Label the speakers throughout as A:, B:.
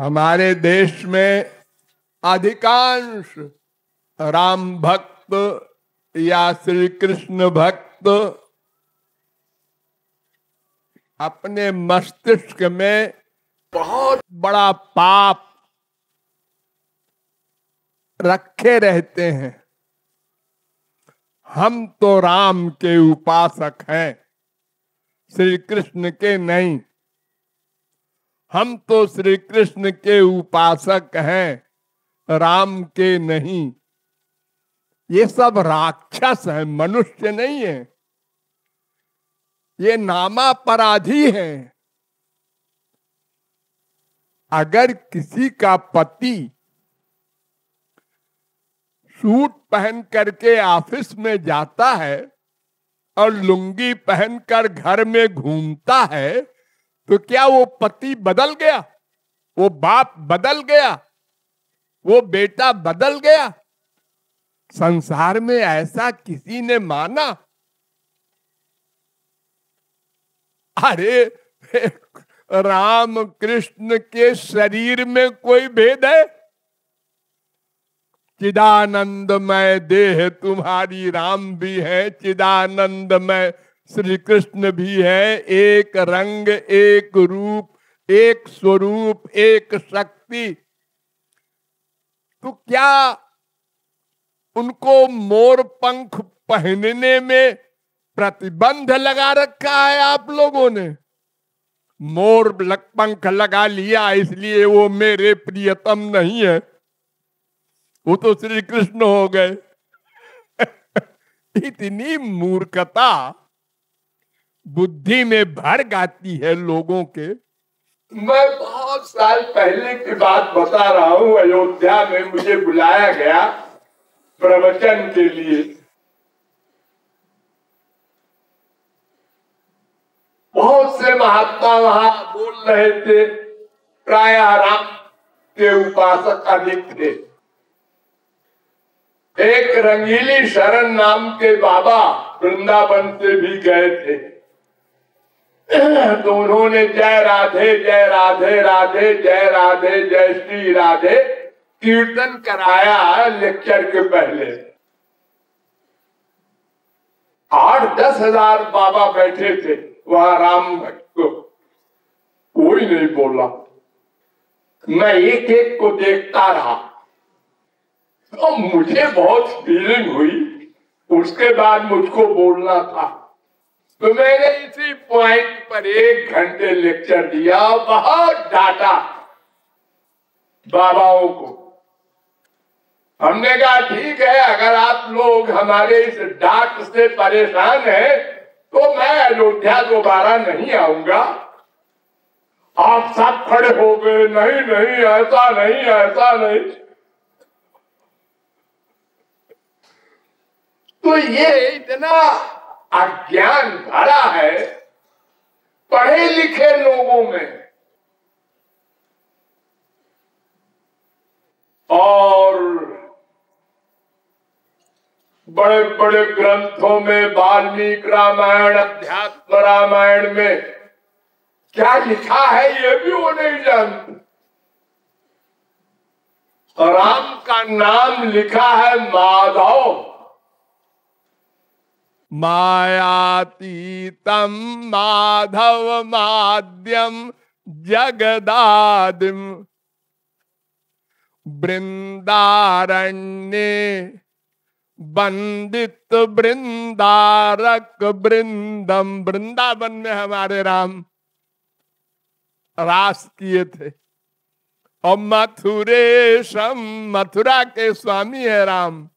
A: हमारे देश में अधिकांश राम भक्त या श्री कृष्ण भक्त अपने मस्तिष्क में बहुत बड़ा पाप रखे रहते हैं हम तो राम के उपासक हैं श्री कृष्ण के नहीं हम तो श्री कृष्ण के उपासक हैं राम के नहीं ये सब राक्षस है मनुष्य नहीं है ये नामा पराधी है अगर किसी का पति सूट पहन करके ऑफिस में जाता है और लुंगी पहनकर घर में घूमता है तो क्या वो पति बदल गया वो बाप बदल गया वो बेटा बदल गया संसार में ऐसा किसी ने माना अरे राम कृष्ण के शरीर में कोई भेद है चिदानंद मैं देह तुम्हारी राम भी है चिदानंद मैं श्री कृष्ण भी है एक रंग एक रूप एक स्वरूप एक शक्ति तो क्या उनको मोर पंख पहनने में प्रतिबंध लगा रखा है आप लोगों ने मोर लग पंख लगा लिया इसलिए वो मेरे प्रियतम नहीं है वो तो श्री कृष्ण हो गए इतनी मूर्खता बुद्धि में भर गाती है लोगों के मैं बहुत साल पहले की बात बता रहा हूँ अयोध्या में मुझे बुलाया गया प्रवचन के लिए बहुत से महात्मा वहां बोल रहे थे प्राय राम के उपासक अधिक थे एक रंगीली शरण नाम के बाबा वृंदावन से भी गए थे तो उन्होंने जय राधे जय राधे राधे जय राधे जय श्री राधे कीर्तन कराया लेक्चर के पहले आठ दस हजार बाबा बैठे थे वहां राम भक्त को कोई नहीं बोला मैं एक एक को देखता रहा तो मुझे बहुत फीलिंग हुई उसके बाद मुझको बोलना था तो मैंने इसी पॉइंट पर एक घंटे लेक्चर दिया बहुत डाटा बाबाओं को हमने कहा ठीक है अगर आप लोग हमारे इस डाट से परेशान हैं तो मैं अयोध्या दोबारा नहीं आऊंगा आप सब खड़े हो गए नहीं नहीं ऐसा नहीं ऐसा नहीं तो ये इतना अज्ञान भरा है पढ़े लिखे लोगों में और बड़े बड़े ग्रंथों में वाल्मीकि रामायण अध्यात्म रामायण में क्या लिखा है ये भी वो नहीं जानते राम का नाम लिखा है माधव मायातीतम माधव माध्यम जगदादि वृंदारण्य बंदित वृंदारक वृंदम वृंदावन में हमारे राम रास किए थे और मथुरेशम मथुरा के स्वामी है राम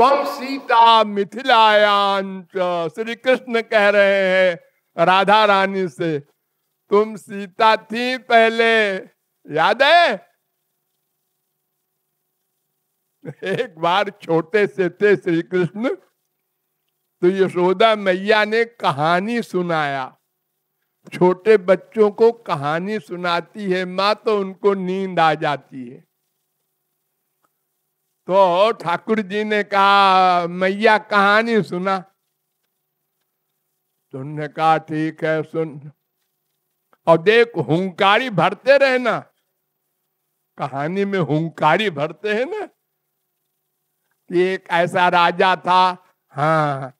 A: तम सीता मिथिलायांच श्री कृष्ण कह रहे हैं राधा रानी से तुम सीता थी पहले याद है एक बार छोटे से थे श्री कृष्ण तो यशोदा मैया ने कहानी सुनाया छोटे बच्चों को कहानी सुनाती है माँ तो उनको नींद आ जाती है तो ठाकुर जी ने कहा मैया कहानी सुना तुमने तो कहा ठीक है सुन और देख हुंकारी भरते रहना कहानी में हुंकारी भरते हैं ना एक ऐसा राजा था हाँ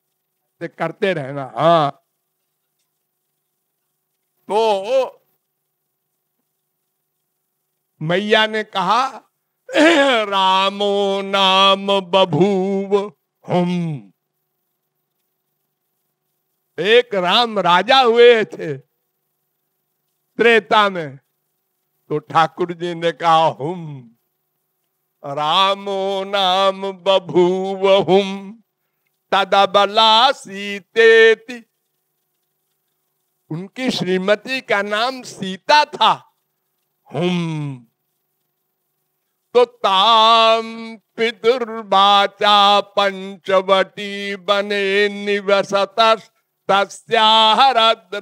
A: ते तो करते रहना हाँ तो मैया ने कहा रामो नाम बभूव हम एक राम राजा हुए थे त्रेता में तो ठाकुर जी ने कहा हम रामो नाम बभूव हम तदबला थी उनकी श्रीमती का नाम सीता था हम तो ताम पितुर्वाचा पंचवटी बने निवसत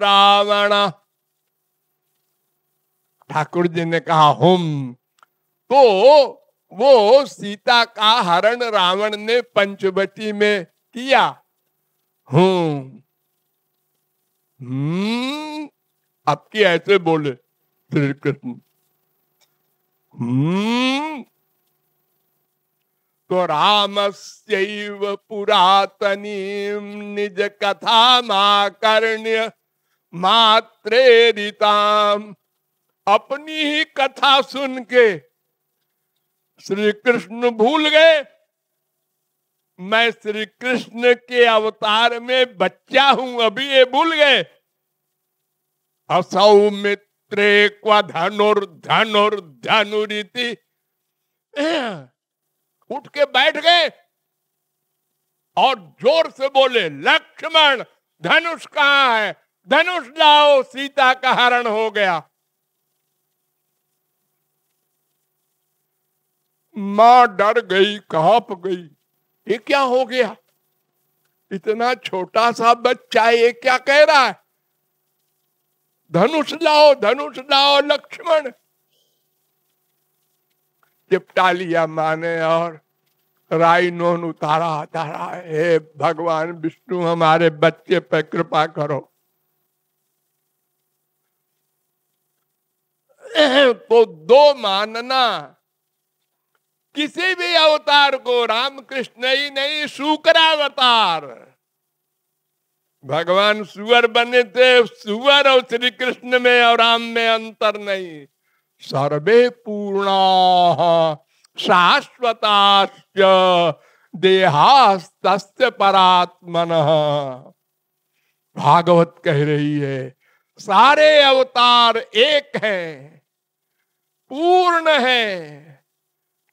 A: रावण ठाकुर जी ने कहा हम तो वो सीता का हरण रावण ने पंचवटी में किया हूं अब आपकी ऐसे बोले श्री कृष्ण तो निज पुरातनीं निजकथामाकर्ण्य मात्रेरिताम अपनी ही कथा सुन के श्री कृष्ण भूल गए मैं श्री कृष्ण के अवतार में बच्चा हूं अभी ये भूल गए असौमित त्रेक्वाधनुर्धनुर्धनुरीति उठ के बैठ गए और जोर से बोले लक्ष्मण धनुष कहाँ है धनुष लाओ सीता का हरण हो गया मां डर गई कांप गई ये क्या हो गया इतना छोटा सा बच्चा ये क्या कह रहा है धनुष लाओ धनुष लाओ लक्ष्मण चिपटा लिया माने और राई नोन उतारा उतारा हे भगवान विष्णु हमारे बच्चे पर कृपा करो तो दो मानना किसी भी अवतार को रामकृष्ण ही नहीं शुक्रावतार भगवान सुअर बने थे सुअर और श्री कृष्ण में और राम में अंतर नहीं सर्वे पूर्णा शाश्वताश्च देहास्त परात्मन भागवत कह रही है सारे अवतार एक हैं पूर्ण है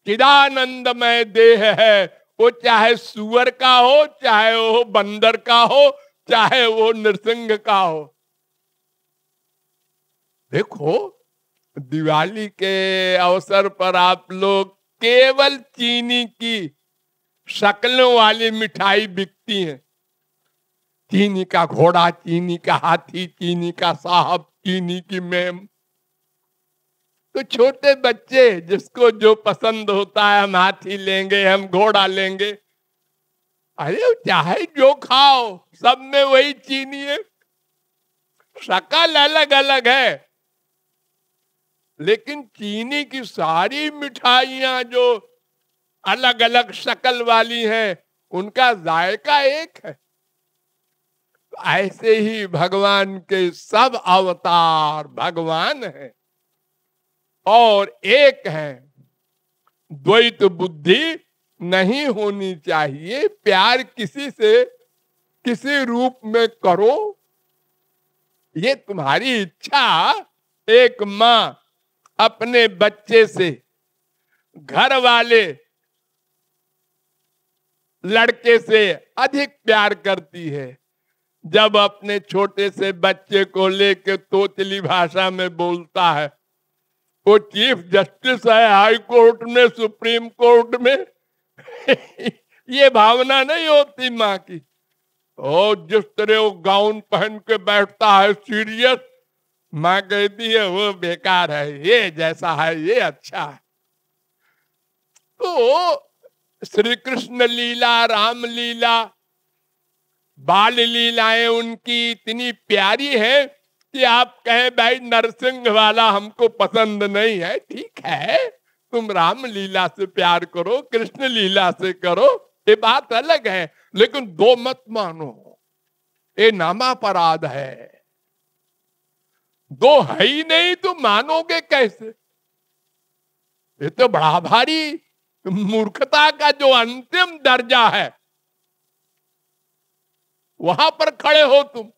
A: चिदानंदमय देह है वो चाहे सुअर का हो चाहे वो बंदर का हो चाहे वो नृसिंग का हो देखो दिवाली के अवसर पर आप लोग केवल चीनी की शक्लों वाली मिठाई बिकती है चीनी का घोड़ा चीनी का हाथी चीनी का साहब चीनी की मैम तो छोटे बच्चे जिसको जो पसंद होता है हम हाथी लेंगे हम घोड़ा लेंगे अरे चाहे जो खाओ सब में वही चीनी है शकल अलग अलग है लेकिन चीनी की सारी मिठाइया जो अलग अलग शकल वाली हैं उनका जायका एक है ऐसे ही भगवान के सब अवतार भगवान हैं और एक हैं द्वैत बुद्धि नहीं होनी चाहिए प्यार किसी से किसी रूप में करो ये तुम्हारी इच्छा एक माँ अपने बच्चे से घर वाले लड़के से अधिक प्यार करती है जब अपने छोटे से बच्चे को लेके तोतली भाषा में बोलता है वो चीफ जस्टिस है हाई कोर्ट में सुप्रीम कोर्ट में ये भावना नहीं होती माँ की ओ जिस तरह वो गाउन पहन के बैठता है सीरियस माँ कहती है वो बेकार है ये जैसा है ये अच्छा है तो श्री कृष्ण लीला राम लीला बाल लीलाएं उनकी इतनी प्यारी है कि आप कहें भाई नरसिंह वाला हमको पसंद नहीं है ठीक है तुम राम लीला से प्यार करो कृष्ण लीला से करो ये बात अलग है लेकिन दो मत मानो ये नामापराध है दो है ही नहीं तो मानोगे कैसे ये तो बड़ा भारी मूर्खता का जो अंतिम दर्जा है वहां पर खड़े हो तुम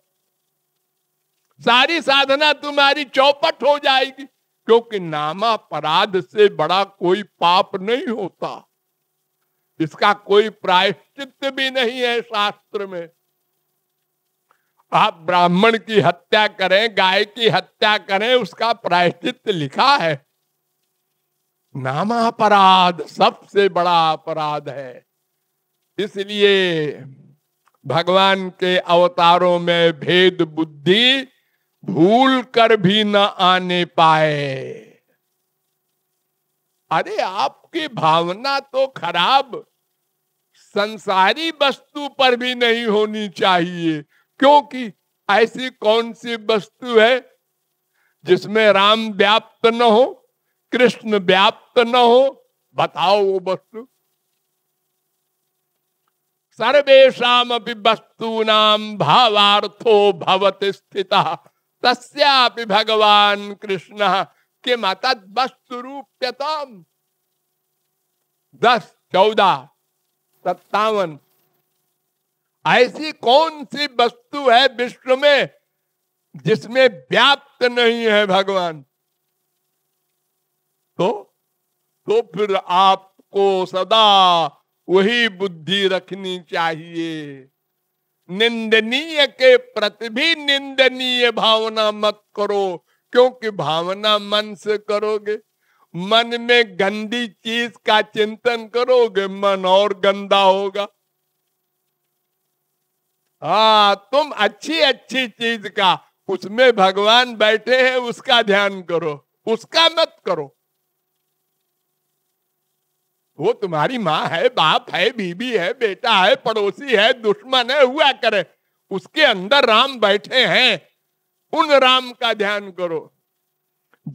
A: सारी साधना तुम्हारी चौपट हो जाएगी क्योंकि अपराध से बड़ा कोई पाप नहीं होता इसका कोई प्रायश्चित भी नहीं है शास्त्र में आप ब्राह्मण की हत्या करें गाय की हत्या करें उसका प्रायश्चित लिखा है नामा अपराध सबसे बड़ा अपराध है इसलिए भगवान के अवतारों में भेद बुद्धि भूल कर भी न आने पाए अरे आपकी भावना तो खराब संसारी वस्तु पर भी नहीं होनी चाहिए क्योंकि ऐसी कौन सी वस्तु है जिसमें राम व्याप्त न हो कृष्ण व्याप्त न हो बताओ वो वस्तु सर्वेशा वस्तूना भावार्थो भवत स्थिता तस्यापि भगवान कृष्ण के माता रूप्यतम दस चौदह सत्तावन ऐसी कौन सी वस्तु है विश्व में जिसमें व्याप्त नहीं है भगवान तो तो फिर आपको सदा वही बुद्धि रखनी चाहिए निंदनीय के प्रति भी निंदनीय भावना मत करो क्योंकि भावना मन से करोगे मन में गंदी चीज का चिंतन करोगे मन और गंदा होगा हा तुम अच्छी अच्छी चीज का उसमें भगवान बैठे हैं उसका ध्यान करो उसका मत करो वो तुम्हारी माँ है बाप है बीबी है बेटा है पड़ोसी है दुश्मन है हुआ करे उसके अंदर राम बैठे हैं उन राम का ध्यान करो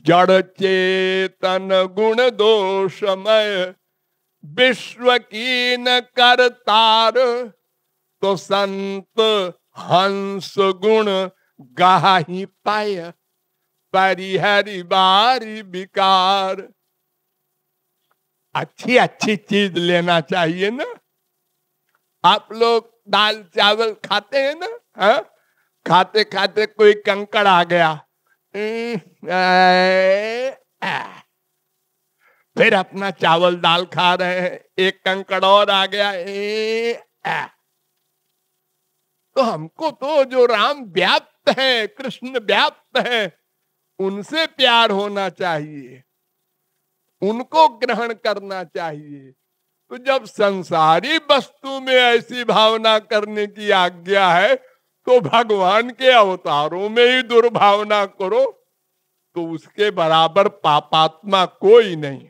A: जड़ चेतन गुण दोषमय विश्व की न करतार तो संत हंस गुण गाही पाय परिहरी बारी विकार अच्छी अच्छी चीज लेना चाहिए ना आप लोग दाल चावल खाते हैं ना है? हाँ? खाते खाते कोई कंकड़ आ गया हम्म, फिर अपना चावल दाल खा रहे हैं एक कंकड़ और आ गया ए, तो हमको तो जो राम व्याप्त है कृष्ण व्याप्त है उनसे प्यार होना चाहिए उनको ग्रहण करना चाहिए तो जब संसारी वस्तु में ऐसी भावना करने की आज्ञा है तो भगवान के अवतारों में ही दुर्भावना करो तो उसके बराबर पापात्मा कोई नहीं